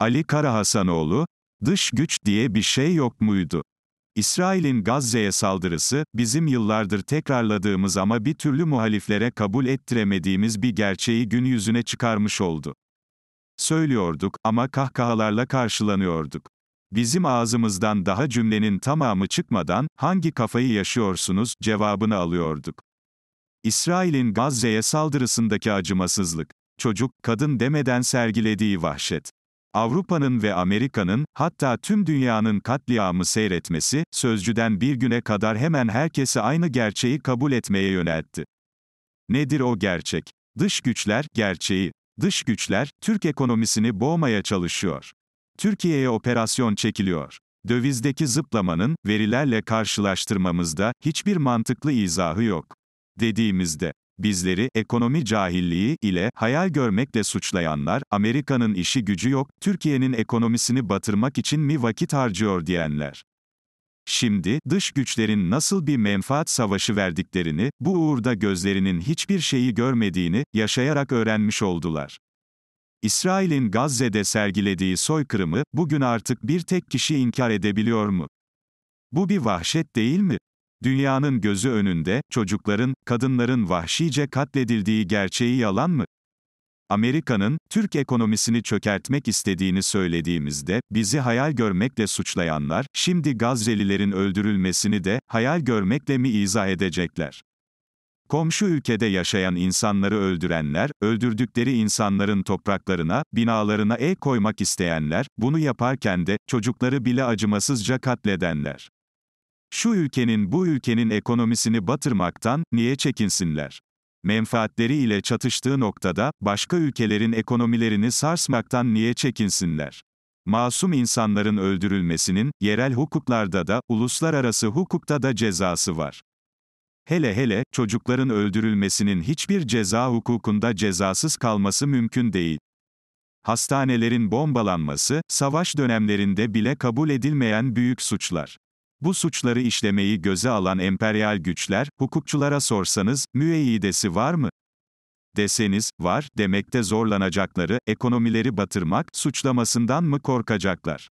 Ali Kara Hasanoğlu, dış güç diye bir şey yok muydu? İsrail'in Gazze'ye saldırısı, bizim yıllardır tekrarladığımız ama bir türlü muhaliflere kabul ettiremediğimiz bir gerçeği gün yüzüne çıkarmış oldu. Söylüyorduk ama kahkahalarla karşılanıyorduk. Bizim ağzımızdan daha cümlenin tamamı çıkmadan, hangi kafayı yaşıyorsunuz, cevabını alıyorduk. İsrail'in Gazze'ye saldırısındaki acımasızlık, çocuk, kadın demeden sergilediği vahşet. Avrupa'nın ve Amerika'nın, hatta tüm dünyanın katliamı seyretmesi, sözcüden bir güne kadar hemen herkesi aynı gerçeği kabul etmeye yöneltti. Nedir o gerçek? Dış güçler, gerçeği. Dış güçler, Türk ekonomisini boğmaya çalışıyor. Türkiye'ye operasyon çekiliyor. Dövizdeki zıplamanın, verilerle karşılaştırmamızda, hiçbir mantıklı izahı yok. Dediğimizde, Bizleri ekonomi cahilliği ile hayal görmekle suçlayanlar, Amerika'nın işi gücü yok, Türkiye'nin ekonomisini batırmak için mi vakit harcıyor diyenler. Şimdi, dış güçlerin nasıl bir menfaat savaşı verdiklerini, bu uğurda gözlerinin hiçbir şeyi görmediğini, yaşayarak öğrenmiş oldular. İsrail'in Gazze'de sergilediği soykırımı, bugün artık bir tek kişi inkar edebiliyor mu? Bu bir vahşet değil mi? Dünyanın gözü önünde, çocukların, kadınların vahşice katledildiği gerçeği yalan mı? Amerika'nın, Türk ekonomisini çökertmek istediğini söylediğimizde, bizi hayal görmekle suçlayanlar, şimdi Gazze'lilerin öldürülmesini de, hayal görmekle mi izah edecekler? Komşu ülkede yaşayan insanları öldürenler, öldürdükleri insanların topraklarına, binalarına el koymak isteyenler, bunu yaparken de, çocukları bile acımasızca katledenler. Şu ülkenin bu ülkenin ekonomisini batırmaktan niye çekinsinler? Menfaatleri ile çatıştığı noktada başka ülkelerin ekonomilerini sarsmaktan niye çekinsinler? Masum insanların öldürülmesinin yerel hukuklarda da uluslararası hukukta da cezası var. Hele hele çocukların öldürülmesinin hiçbir ceza hukukunda cezasız kalması mümkün değil. Hastanelerin bombalanması, savaş dönemlerinde bile kabul edilmeyen büyük suçlar. Bu suçları işlemeyi göze alan emperyal güçler, hukukçulara sorsanız, müeyyidesi var mı? Deseniz, var, demekte zorlanacakları, ekonomileri batırmak, suçlamasından mı korkacaklar?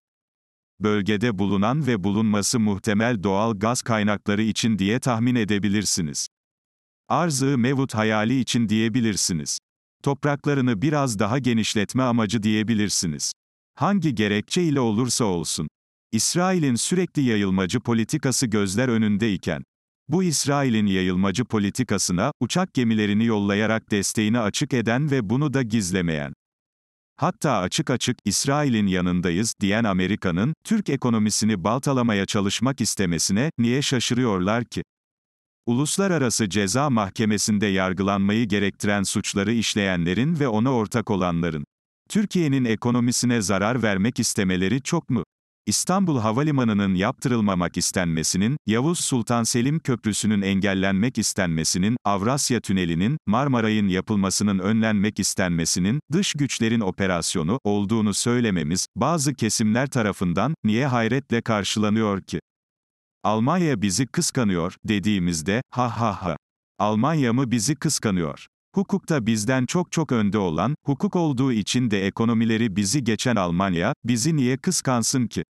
Bölgede bulunan ve bulunması muhtemel doğal gaz kaynakları için diye tahmin edebilirsiniz. Arzı mevut hayali için diyebilirsiniz. Topraklarını biraz daha genişletme amacı diyebilirsiniz. Hangi gerekçe ile olursa olsun, İsrail'in sürekli yayılmacı politikası gözler önündeyken, bu İsrail'in yayılmacı politikasına, uçak gemilerini yollayarak desteğini açık eden ve bunu da gizlemeyen, hatta açık açık, İsrail'in yanındayız, diyen Amerika'nın, Türk ekonomisini baltalamaya çalışmak istemesine, niye şaşırıyorlar ki? Uluslararası Ceza Mahkemesi'nde yargılanmayı gerektiren suçları işleyenlerin ve ona ortak olanların, Türkiye'nin ekonomisine zarar vermek istemeleri çok mu? İstanbul Havalimanı'nın yaptırılmamak istenmesinin, Yavuz Sultan Selim Köprüsü'nün engellenmek istenmesinin, Avrasya Tüneli'nin, Marmaray'ın yapılmasının önlenmek istenmesinin, dış güçlerin operasyonu olduğunu söylememiz, bazı kesimler tarafından, niye hayretle karşılanıyor ki? Almanya bizi kıskanıyor, dediğimizde, ha ha ha. Almanya mı bizi kıskanıyor? Hukukta bizden çok çok önde olan, hukuk olduğu için de ekonomileri bizi geçen Almanya, bizi niye kıskansın ki?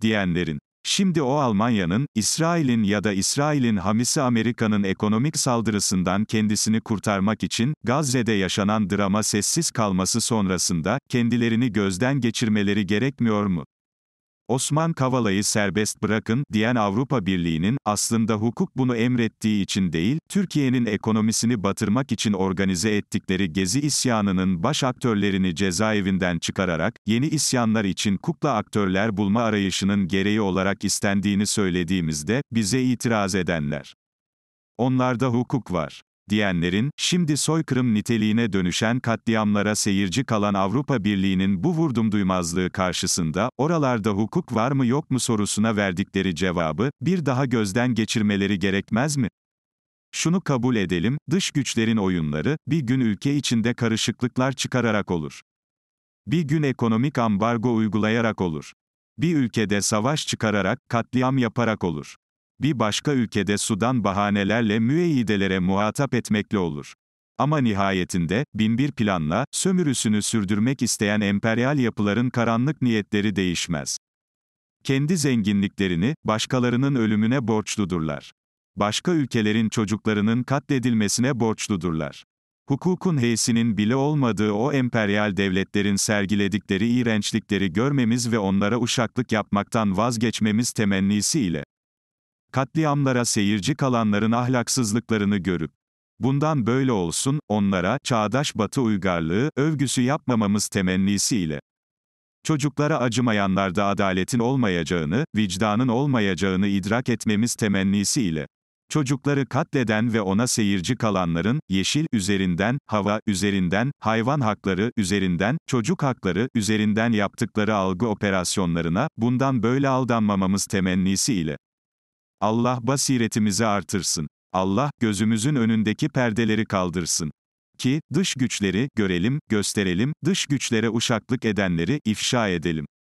diyenlerin. Şimdi o Almanya'nın, İsrail'in ya da İsrail'in hamisi Amerika'nın ekonomik saldırısından kendisini kurtarmak için, Gazze'de yaşanan drama sessiz kalması sonrasında, kendilerini gözden geçirmeleri gerekmiyor mu? Osman Kavala'yı serbest bırakın diyen Avrupa Birliği'nin aslında hukuk bunu emrettiği için değil, Türkiye'nin ekonomisini batırmak için organize ettikleri gezi isyanının baş aktörlerini cezaevinden çıkararak yeni isyanlar için kukla aktörler bulma arayışının gereği olarak istendiğini söylediğimizde bize itiraz edenler. Onlarda hukuk var diyenlerin, şimdi soykırım niteliğine dönüşen katliamlara seyirci kalan Avrupa Birliği'nin bu vurdum duymazlığı karşısında, oralarda hukuk var mı yok mu sorusuna verdikleri cevabı, bir daha gözden geçirmeleri gerekmez mi? Şunu kabul edelim, dış güçlerin oyunları, bir gün ülke içinde karışıklıklar çıkararak olur. Bir gün ekonomik ambargo uygulayarak olur. Bir ülkede savaş çıkararak, katliam yaparak olur bir başka ülkede sudan bahanelerle müeyyidelere muhatap etmekle olur. Ama nihayetinde, binbir planla, sömürüsünü sürdürmek isteyen emperyal yapıların karanlık niyetleri değişmez. Kendi zenginliklerini, başkalarının ölümüne borçludurlar. Başka ülkelerin çocuklarının katledilmesine borçludurlar. Hukukun heysinin bile olmadığı o emperyal devletlerin sergiledikleri iğrençlikleri görmemiz ve onlara uşaklık yapmaktan vazgeçmemiz temennisiyle, katliamlara seyirci kalanların ahlaksızlıklarını görüp, bundan böyle olsun, onlara, çağdaş batı uygarlığı, övgüsü yapmamamız temennisiyle, çocuklara acımayanlarda adaletin olmayacağını, vicdanın olmayacağını idrak etmemiz temennisiyle, çocukları katleden ve ona seyirci kalanların, yeşil, üzerinden, hava, üzerinden, hayvan hakları, üzerinden, çocuk hakları, üzerinden yaptıkları algı operasyonlarına, bundan böyle aldanmamamız temennisiyle, Allah basiretimizi artırsın. Allah, gözümüzün önündeki perdeleri kaldırsın. Ki, dış güçleri, görelim, gösterelim, dış güçlere uşaklık edenleri, ifşa edelim.